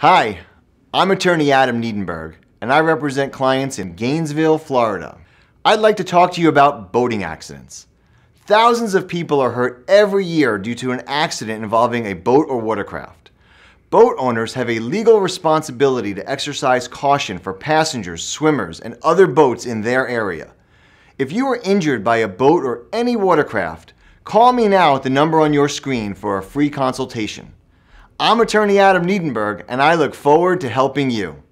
Hi, I'm attorney Adam Niedenberg, and I represent clients in Gainesville, Florida. I'd like to talk to you about boating accidents. Thousands of people are hurt every year due to an accident involving a boat or watercraft. Boat owners have a legal responsibility to exercise caution for passengers, swimmers, and other boats in their area. If you are injured by a boat or any watercraft, call me now at the number on your screen for a free consultation. I'm attorney Adam Niedenberg, and I look forward to helping you.